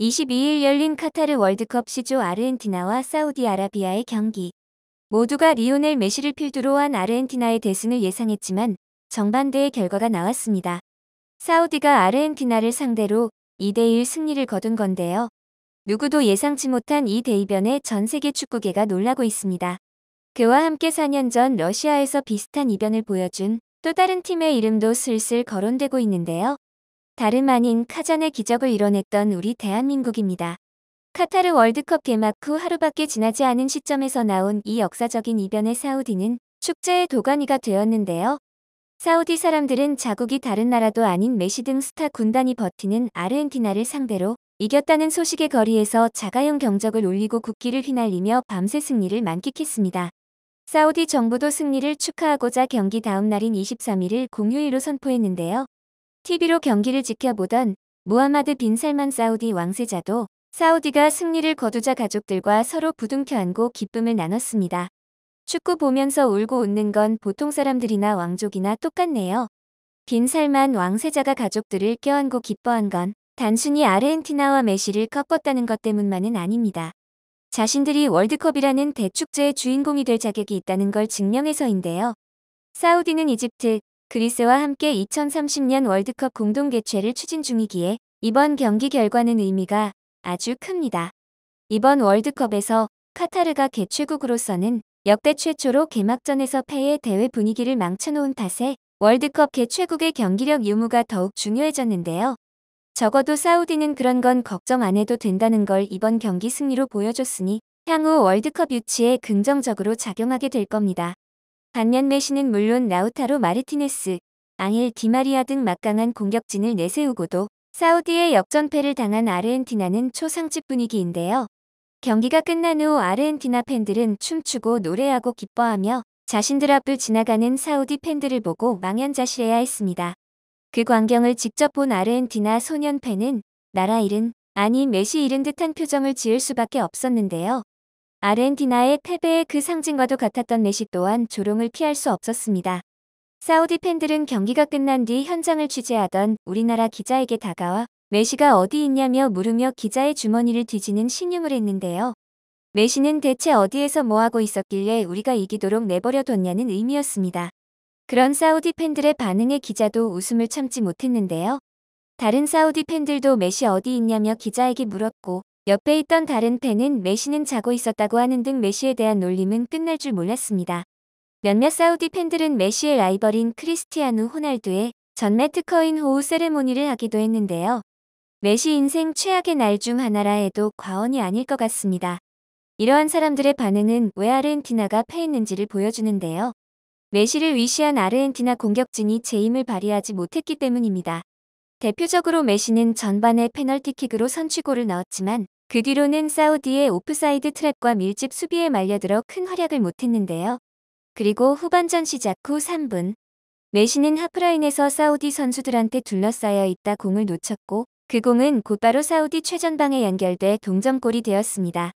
22일 열린 카타르 월드컵 시조 아르헨티나와 사우디아라비아의 경기. 모두가 리오넬 메시를 필두로 한 아르헨티나의 대승을 예상했지만 정반대의 결과가 나왔습니다. 사우디가 아르헨티나를 상대로 2대1 승리를 거둔 건데요. 누구도 예상치 못한 이 대이변에 전 세계 축구계가 놀라고 있습니다. 그와 함께 4년 전 러시아에서 비슷한 이변을 보여준 또 다른 팀의 이름도 슬슬 거론되고 있는데요. 다름 아닌 카잔의 기적을 이뤄냈던 우리 대한민국입니다. 카타르 월드컵 개막 후 하루밖에 지나지 않은 시점에서 나온 이 역사적인 이변의 사우디는 축제의 도가니가 되었는데요. 사우디 사람들은 자국이 다른 나라도 아닌 메시 등 스타 군단이 버티는 아르헨티나를 상대로 이겼다는 소식의 거리에서 자가용 경적을 올리고 국기를 휘날리며 밤새 승리를 만끽했습니다. 사우디 정부도 승리를 축하하고자 경기 다음 날인 23일을 공휴일로 선포했는데요. TV로 경기를 지켜보던 무하마드 빈 살만 사우디 왕세자도 사우디가 승리를 거두자 가족들과 서로 부둥켜 안고 기쁨을 나눴습니다. 축구 보면서 울고 웃는 건 보통 사람들이나 왕족이나 똑같네요. 빈 살만 왕세자가 가족들을 껴안고 기뻐한 건 단순히 아르헨티나와 메시를 꺾었다는 것 때문만은 아닙니다. 자신들이 월드컵이라는 대축제의 주인공이 될 자격이 있다는 걸 증명해서인데요. 사우디는 이집트, 그리스와 함께 2030년 월드컵 공동 개최를 추진 중이기에 이번 경기 결과는 의미가 아주 큽니다. 이번 월드컵에서 카타르가 개최국으로서는 역대 최초로 개막전에서 패해 대회 분위기를 망쳐놓은 탓에 월드컵 개최국의 경기력 유무가 더욱 중요해졌는데요. 적어도 사우디는 그런 건 걱정 안 해도 된다는 걸 이번 경기 승리로 보여줬으니 향후 월드컵 유치에 긍정적으로 작용하게 될 겁니다. 반면 메시는 물론 라우타로 마르티네스, 앙헬 디마리아 등 막강한 공격진을 내세우고도 사우디의 역전패를 당한 아르헨티나는 초상집 분위기인데요. 경기가 끝난 후 아르헨티나 팬들은 춤추고 노래하고 기뻐하며 자신들 앞을 지나가는 사우디 팬들을 보고 망연자실해야 했습니다. 그 광경을 직접 본 아르헨티나 소년 팬은 나라 이은 아니 메시 이른 듯한 표정을 지을 수밖에 없었는데요. 아르헨티나의 패배의 그 상징과도 같았던 메시 또한 조롱을 피할 수 없었습니다. 사우디 팬들은 경기가 끝난 뒤 현장을 취재하던 우리나라 기자에게 다가와 메시가 어디 있냐며 물으며 기자의 주머니를 뒤지는 신용을 했는데요. 메시는 대체 어디에서 뭐하고 있었길래 우리가 이기도록 내버려뒀냐는 의미였습니다. 그런 사우디 팬들의 반응에 기자도 웃음을 참지 못했는데요. 다른 사우디 팬들도 메시 어디 있냐며 기자에게 물었고 옆에 있던 다른 팬은 메시는 자고 있었다고 하는 등 메시에 대한 놀림은 끝날 줄 몰랐습니다. 몇몇 사우디 팬들은 메시의 라이벌인 크리스티아누 호날두의 전매 특허인 호우 세레모니를 하기도 했는데요. 메시 인생 최악의 날 중 하나라 해도 과언이 아닐 것 같습니다. 이러한 사람들의 반응은 왜 아르헨티나가 패했는지를 보여주는데요. 메시를 위시한 아르헨티나 공격진이 재임을 발휘하지 못했기 때문입니다. 대표적으로 메시는 전반에 페널티킥으로 선취골을 넣었지만 그 뒤로는 사우디의 오프사이드 트랩과 밀집 수비에 말려들어 큰 활약을 못했는데요. 그리고 후반전 시작 후 3분 메시는 하프라인에서 사우디 선수들한테 둘러싸여 있다 공을 놓쳤고 그 공은 곧바로 사우디 최전방에 연결돼 동점골이 되었습니다.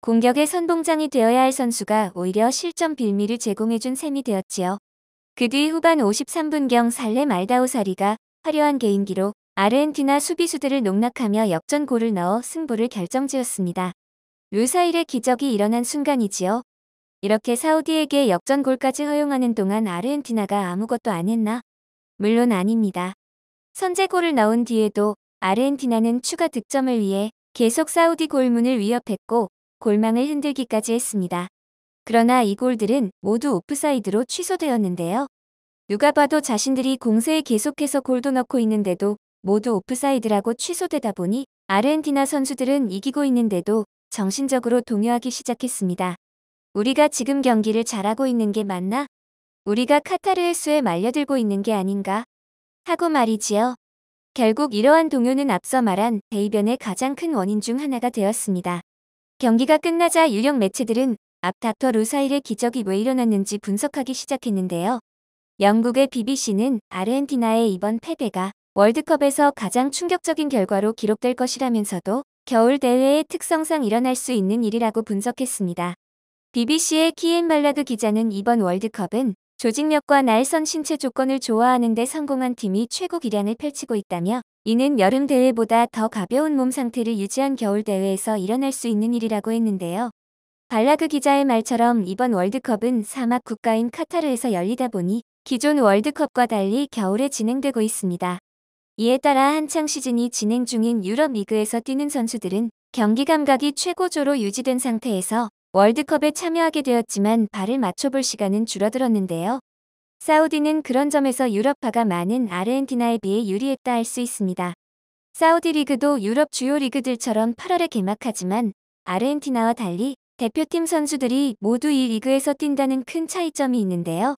공격의 선봉장이 되어야 할 선수가 오히려 실점 빌미를 제공해준 셈이 되었지요. 그 뒤 후반 53분경 살레 말다우사리가 화려한 개인기로 아르헨티나 수비수들을 농락하며 역전골을 넣어 승부를 결정지었습니다. 루사일의 기적이 일어난 순간이지요. 이렇게 사우디에게 역전골까지 허용하는 동안 아르헨티나가 아무것도 안 했나? 물론 아닙니다. 선제골을 넣은 뒤에도 아르헨티나는 추가 득점을 위해 계속 사우디 골문을 위협했고 골망을 흔들기까지 했습니다. 그러나 이 골들은 모두 오프사이드로 취소되었는데요. 누가 봐도 자신들이 공세에 계속해서 골도 넣고 있는데도 모두 오프사이드라고 취소되다 보니 아르헨티나 선수들은 이기고 있는데도 정신적으로 동요하기 시작했습니다. 우리가 지금 경기를 잘하고 있는 게 맞나? 우리가 카타르의 수에 말려들고 있는 게 아닌가? 하고 말이지요. 결국 이러한 동요는 앞서 말한 대이변의 가장 큰 원인 중 하나가 되었습니다. 경기가 끝나자 유력 매체들은 앞 닥터 루사일의 기적이 왜 일어났는지 분석하기 시작했는데요. 영국의 BBC는 아르헨티나의 이번 패배가 월드컵에서 가장 충격적인 결과로 기록될 것이라면서도 겨울 대회의 특성상 일어날 수 있는 일이라고 분석했습니다. BBC의 키엔 말라그 기자는 이번 월드컵은 조직력과 날선 신체 조건을 좋아하는 데 성공한 팀이 최고 기량을 펼치고 있다며 이는 여름 대회보다 더 가벼운 몸 상태를 유지한 겨울 대회에서 일어날 수 있는 일이라고 했는데요. 발라그 기자의 말처럼 이번 월드컵은 사막 국가인 카타르에서 열리다 보니 기존 월드컵과 달리 겨울에 진행되고 있습니다. 이에 따라 한창 시즌이 진행 중인 유럽 리그에서 뛰는 선수들은 경기 감각이 최고조로 유지된 상태에서 월드컵에 참여하게 되었지만 발을 맞춰볼 시간은 줄어들었는데요. 사우디는 그런 점에서 유럽파가 많은 아르헨티나에 비해 유리했다 할 수 있습니다. 사우디 리그도 유럽 주요 리그들처럼 8월에 개막하지만 아르헨티나와 달리 대표팀 선수들이 모두 이 리그에서 뛴다는 큰 차이점이 있는데요.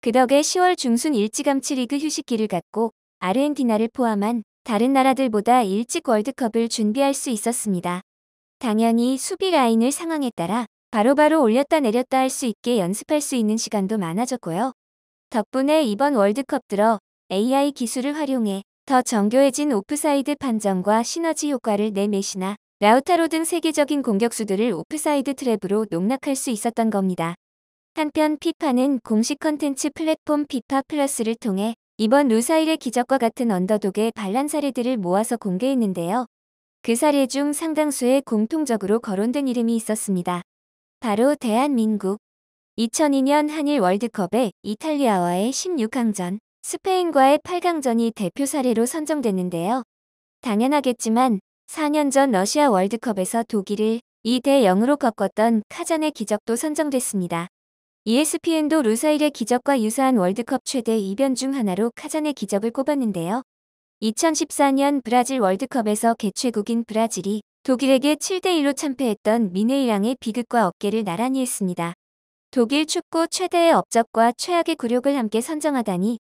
그 덕에 10월 중순 일찌감치 리그 휴식기를 갖고 아르헨티나를 포함한 다른 나라들보다 일찍 월드컵을 준비할 수 있었습니다. 당연히 수비 라인을 상황에 따라 바로바로 올렸다 내렸다 할 수 있게 연습할 수 있는 시간도 많아졌고요. 덕분에 이번 월드컵 들어 AI 기술을 활용해 더 정교해진 오프사이드 판정과 시너지 효과를 내 메시나 라우타로 등 세계적인 공격수들을 오프사이드 트랩으로 농락할 수 있었던 겁니다. 한편 피파는 공식 컨텐츠 플랫폼 피파 플러스를 통해 이번 루사일의 기적과 같은 언더독의 반란 사례들을 모아서 공개했는데요. 그 사례 중 상당수에 공통적으로 거론된 이름이 있었습니다. 바로 대한민국. 2002년 한일 월드컵에 이탈리아와의 16강전, 스페인과의 8강전이 대표 사례로 선정됐는데요. 당연하겠지만 4년 전 러시아 월드컵에서 독일을 2대 0으로 꺾었던 카잔의 기적도 선정됐습니다. ESPN도 루사일의 기적과 유사한 월드컵 최대 이변 중 하나로 카잔의 기적을 꼽았는데요. 2014년 브라질 월드컵에서 개최국인 브라질이 독일에게 7대1로 참패했던 미네이랑의 비극과 어깨를 나란히 했습니다. 독일 축구 최대의 업적과 최악의 굴욕을 함께 선정하다니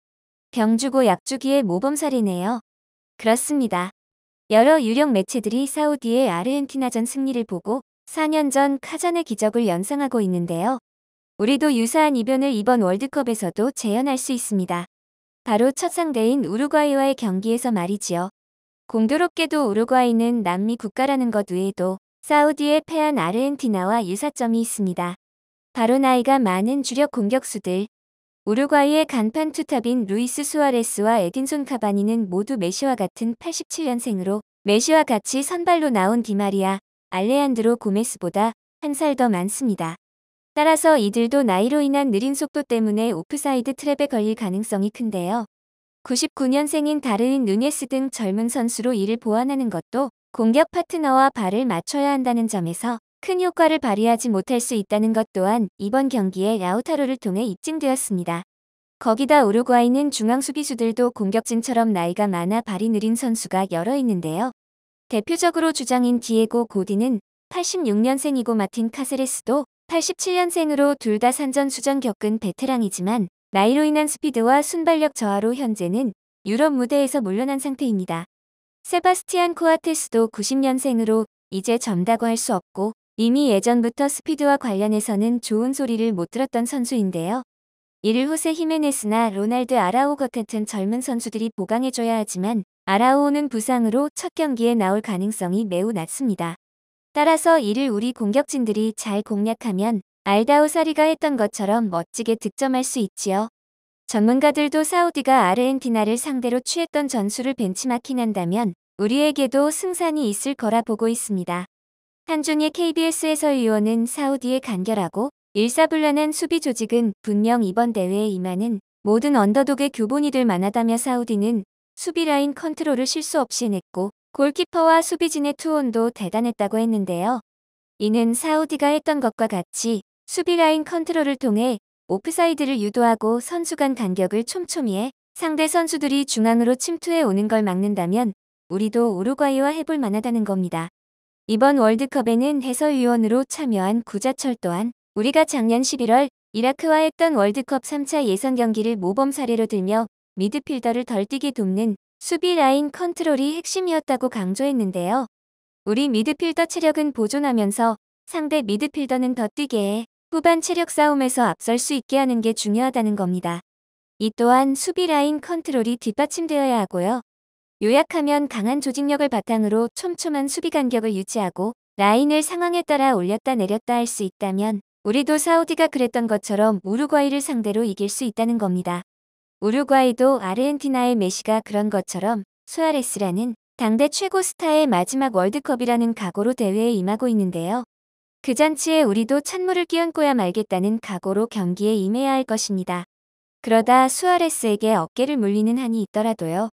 병주고 약주기의 모범살이네요. 그렇습니다. 여러 유력 매체들이 사우디의 아르헨티나전 승리를 보고 4년 전 카잔의 기적을 연상하고 있는데요. 우리도 유사한 이변을 이번 월드컵에서도 재현할 수 있습니다. 바로 첫 상대인 우루과이와의 경기에서 말이지요. 공교롭게도 우루과이는 남미 국가라는 것 외에도 사우디에 패한 아르헨티나와 유사점이 있습니다. 바로 나이가 많은 주력 공격수들, 우루과이의 간판 투탑인 루이스 수아레스와 에딘손 카바니는 모두 메시와 같은 87년생으로 메시와 같이 선발로 나온 디마리아, 알레안드로 고메스보다 한 살 더 많습니다. 따라서 이들도 나이로 인한 느린 속도 때문에 오프사이드 트랩에 걸릴 가능성이 큰데요. 99년생인 다르인 누네스 등 젊은 선수로 이를 보완하는 것도 공격 파트너와 발을 맞춰야 한다는 점에서 큰 효과를 발휘하지 못할 수 있다는 것 또한 이번 경기에 라우타로를 통해 입증되었습니다. 거기다 우루과이는 중앙 수비수들도 공격진처럼 나이가 많아 발이 느린 선수가 여러 있는데요. 대표적으로 주장인 디에고 고디는 86년생이고 마틴 카세레스도 87년생으로 둘 다 산전수전 겪은 베테랑이지만 나이로 인한 스피드와 순발력 저하로 현재는 유럽 무대에서 물러난 상태입니다. 세바스티안 코아테스도 90년생으로 이제 젊다고 할 수 없고 이미 예전부터 스피드와 관련해서는 좋은 소리를 못 들었던 선수인데요. 이를 호세 히메네스나 로날드 아라오 같은 젊은 선수들이 보강해줘야 하지만 아라오는 부상으로 첫 경기에 나올 가능성이 매우 낮습니다. 따라서 이를 우리 공격진들이 잘 공략하면 알다우 사리가 했던 것처럼 멋지게 득점할 수 있지요. 전문가들도 사우디가 아르헨티나를 상대로 취했던 전술을 벤치마킹한다면 우리에게도 승산이 있을 거라 보고 있습니다. 한중의 KBS 해설위원은 사우디의 간결하고 일사불란한 수비 조직은 분명 이번 대회에 임하는 모든 언더독의 교본이 될 만하다며 사우디는 수비라인 컨트롤을 실수 없이 냈고 골키퍼와 수비진의 투혼도 대단했다고 했는데요. 이는 사우디가 했던 것과 같이 수비 라인 컨트롤을 통해 오프사이드를 유도하고 선수 간 간격을 촘촘히해 상대 선수들이 중앙으로 침투해 오는 걸 막는다면 우리도 우루과이와 해볼 만하다는 겁니다. 이번 월드컵에는 해설위원으로 참여한 구자철 또한 우리가 작년 11월 이라크와 했던 월드컵 3차 예선 경기를 모범 사례로 들며 미드필더를 덜 뛰게 돕는 수비 라인 컨트롤이 핵심이었다고 강조했는데요. 우리 미드필더 체력은 보존하면서 상대 미드필더는 더 뛰게 해 후반 체력 싸움에서 앞설 수 있게 하는 게 중요하다는 겁니다. 이 또한 수비 라인 컨트롤이 뒷받침되어야 하고요. 요약하면 강한 조직력을 바탕으로 촘촘한 수비 간격을 유지하고 라인을 상황에 따라 올렸다 내렸다 할 수 있다면 우리도 사우디가 그랬던 것처럼 우루과이를 상대로 이길 수 있다는 겁니다. 우루과이도 아르헨티나의 메시가 그런 것처럼 수아레스라는 당대 최고 스타의 마지막 월드컵이라는 각오로 대회에 임하고 있는데요. 그 잔치에 우리도 찬물을 끼얹고야 말겠다는 각오로 경기에 임해야 할 것입니다. 그러다 수아레스에게 어깨를 물리는 한이 있더라도요.